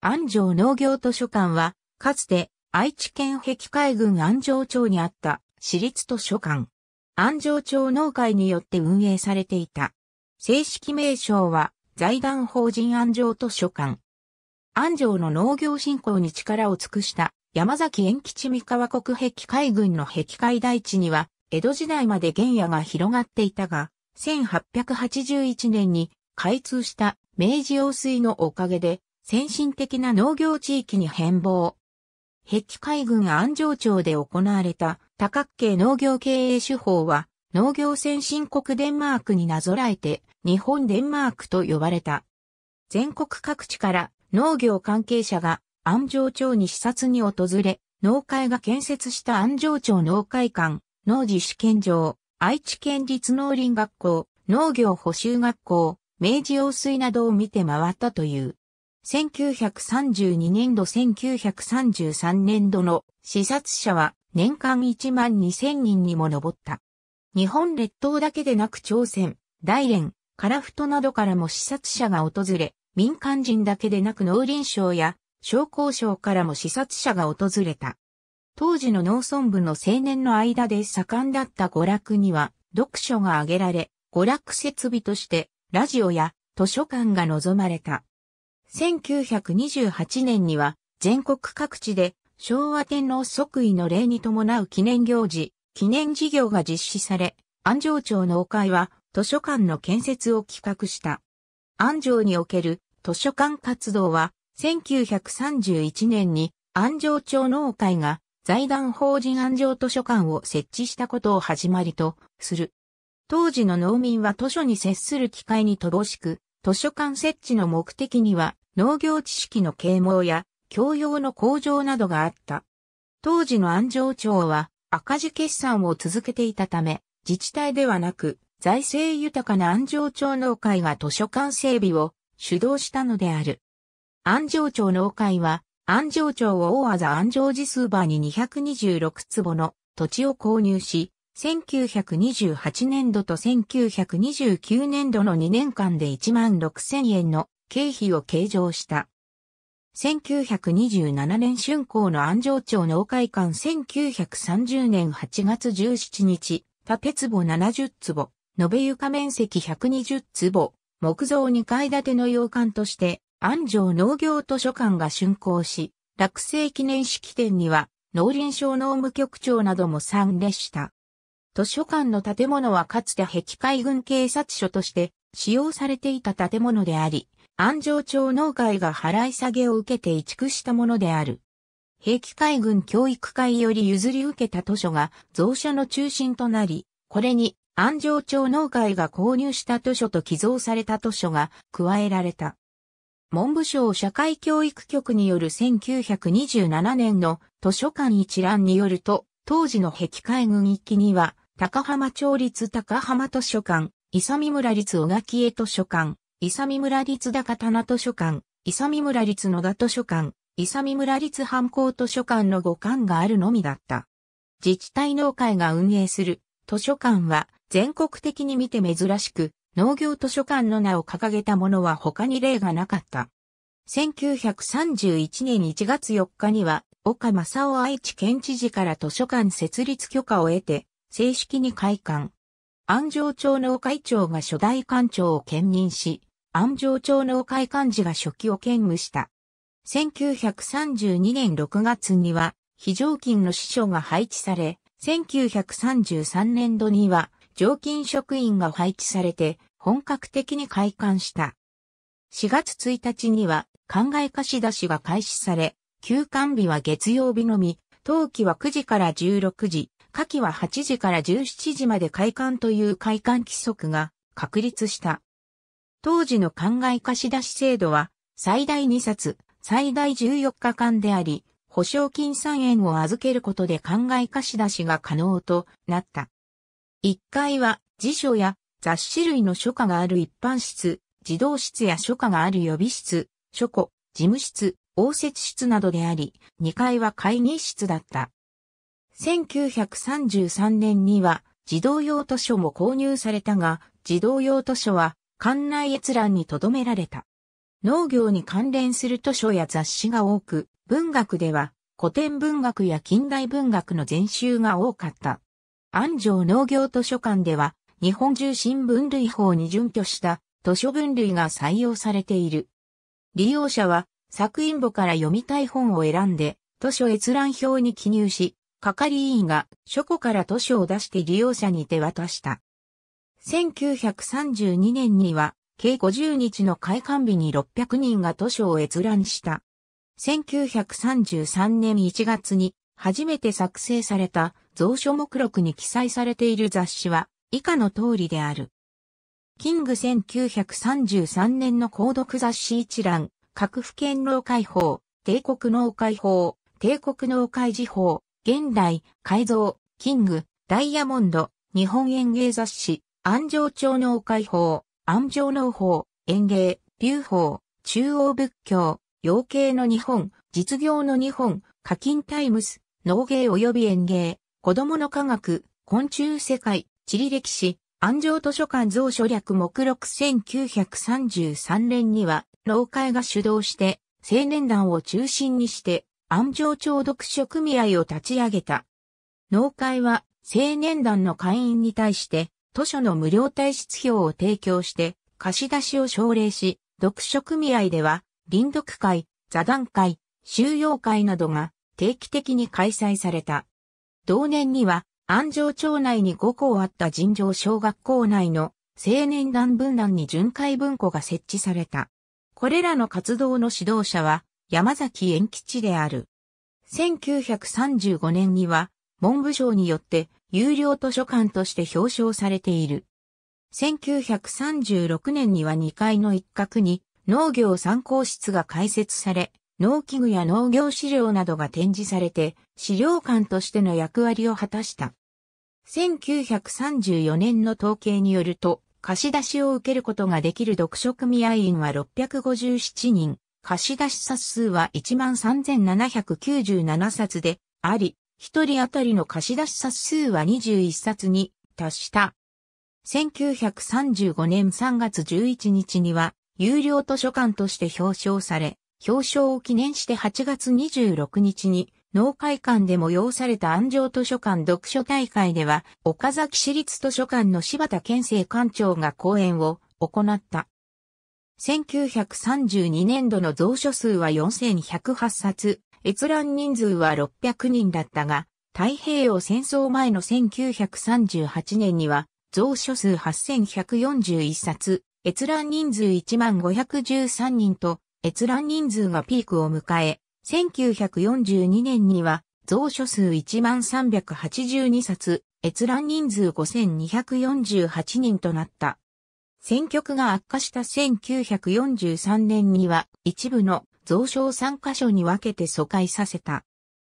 安城農業図書館は、かつて愛知県碧海郡安城町にあった私立図書館。安城町農会によって運営されていた。正式名称は財団法人安城図書館。安城の農業振興に力を尽くした山崎延吉三河国碧海郡の碧海大地には、江戸時代まで原野が広がっていたが、1881年に開通した明治用水のおかげで先進的な農業地域に変貌。壁海軍安城町で行われた多角形農業経営手法は農業先進国デンマークになぞらえて日本デンマークと呼ばれた。全国各地から農業関係者が安城町に視察に訪れ、農会が建設した安城町農会館、農事試験場、愛知県立農林学校、農業補修学校、明治用水などを見て回ったという。1932年度1933年度の視察者は年間1万2000人にも上った。日本列島だけでなく朝鮮、大連、樺太などからも視察者が訪れ、民間人だけでなく農林省や商工省からも視察者が訪れた。当時の農村部の青年の間で盛んだった娯楽には読書が挙げられ、娯楽設備としてラジオや図書館が望まれた。1928年には全国各地で昭和天皇即位の礼に伴う記念行事、記念事業が実施され、安城町の会は図書館の建設を企画した。安城における図書館活動は1931年に安城町農会が財団法人安城図書館を設置したことを始まりとする。当時の農民は図書に接する機会に乏しく、図書館設置の目的には農業知識の啓蒙や教養の向上などがあった。当時の安城町は赤字決算を続けていたため、自治体ではなく財政豊かな安城町農会が図書館整備を主導したのである。安城町農会は安城町を大技安城寺数場に226坪の土地を購入し、1928年度と1929年度の2年間で1万6000円の経費を計上した。1927年春光の安城町農会館1930年8月17日、他鉄壺70坪、延べ床面積120坪、木造2階建ての洋館として、安城農業図書館が竣工し、落成記念式典には、農林省農務局長なども参列した。図書館の建物はかつて壁海軍警察署として使用されていた建物であり、安城町農会が払い下げを受けて移築したものである。兵器海軍教育会より譲り受けた図書が蔵書の中心となり、これに安城町農会が購入した図書と寄贈された図書が加えられた。文部省社会教育局による1927年の図書館一覧によると、当時の壁海軍一揆には高浜町立高浜図書館、伊佐美村立小垣江図書館、伊佐美村立高棚図書館、伊佐美村立野田図書館、伊佐美村立藩校図書館の5館があるのみだった。自治体農会が運営する図書館は全国的に見て珍しく、農業図書館の名を掲げたものは他に例がなかった。1931年1月4日には、岡正夫愛知県知事から図書館設立許可を得て、正式に開館。安城町農会長が初代館長を兼任し、安城町農会幹事が初期を兼務した。1932年6月には、非常勤の司書が配置され、1933年度には、常勤職員が配置されて、本格的に開館した。4月1日には、考え貸し出しが開始され、休館日は月曜日のみ、冬季は9時から16時、夏季は8時から17時まで開館という開館規則が確立した。当時の灌漑貸し出し制度は最大2冊、最大14日間であり、保証金3円を預けることで灌漑貸し出しが可能となった。1階は辞書や雑誌類の書家がある一般室、児童室や書家がある予備室、書庫、事務室、応接室などであり、2階は会議室だった。1933年には児童用図書も購入されたが、児童用図書は館内閲覧に留められた。農業に関連する図書や雑誌が多く、文学では古典文学や近代文学の全集が多かった。安城農業図書館では、日本中新分類法に準拠した図書分類が採用されている。利用者は作品簿から読みたい本を選んで図書閲覧表に記入し、係員が書庫から図書を出して利用者に手渡した。1932年には、計50日の開館日に600人が図書を閲覧した。1933年1月に初めて作成された蔵書目録に記載されている雑誌は以下の通りである。キング1933年の購読雑誌一覧、各府県老会法、帝国農会法、帝国農会時法、現代、改造、キング、ダイヤモンド、日本園芸雑誌、安城町農解放、安城農法、園芸、流法、中央仏教、養鶏の日本、実業の日本、課金タイムス、農芸及び園芸、子供の科学、昆虫世界、地理歴史、安城図書館蔵書略目録1933年には、農会が主導して、青年団を中心にして、安城町読書組合を立ち上げた。農会は青年団の会員に対して図書の無料退出表を提供して貸し出しを奨励し、読書組合では林読会、座談会、収容会などが定期的に開催された。同年には安城町内に5校あった尋常小学校内の青年団分団に巡回文庫が設置された。これらの活動の指導者は山崎延吉である。1935年には文部省によって有料図書館として表彰されている。1936年には2階の一角に農業参考室が開設され、農機具や農業資料などが展示されて、資料館としての役割を果たした。1934年の統計によると、貸し出しを受けることができる読書組合員は657人、貸出冊数は13,797冊であり、一人当たりの貸出冊数は21冊に達した。1935年3月11日には、有料図書館として表彰され、表彰を記念して8月26日に、農会館で催された安城図書館読書大会では、岡崎市立図書館の柴田健生館長が講演を行った。1932年度の蔵書数は4108冊、閲覧人数は600人だったが、太平洋戦争前の1938年には、蔵書数8141冊、閲覧人数1513人と、閲覧人数がピークを迎え、1942年には、蔵書数1382冊、閲覧人数5248人となった。戦局が悪化した1943年には一部の増床3カ所に分けて疎開させた。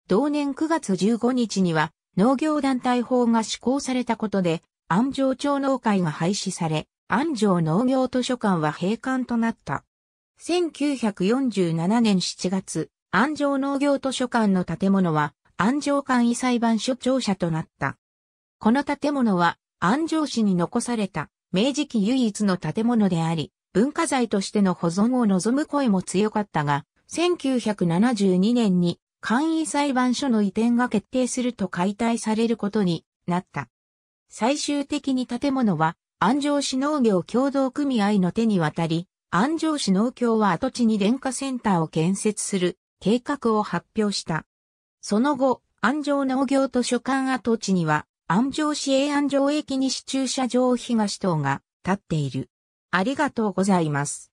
同年9月15日には農業団体法が施行されたことで安城町農会が廃止され、安城農業図書館は閉館となった。1947年7月、安城農業図書館の建物は安城簡易裁判所庁舎となった。この建物は安城市に残された明治期唯一の建物であり、文化財としての保存を望む声も強かったが、1972年に簡易裁判所の移転が決定すると解体されることになった。最終的に建物は安城市農業共同組合の手に渡り、安城市農協は跡地に電化センターを建設する計画を発表した。その後、安城農業図書館跡地には安城市営安城駅西駐車場東棟が立っている。ありがとうございます。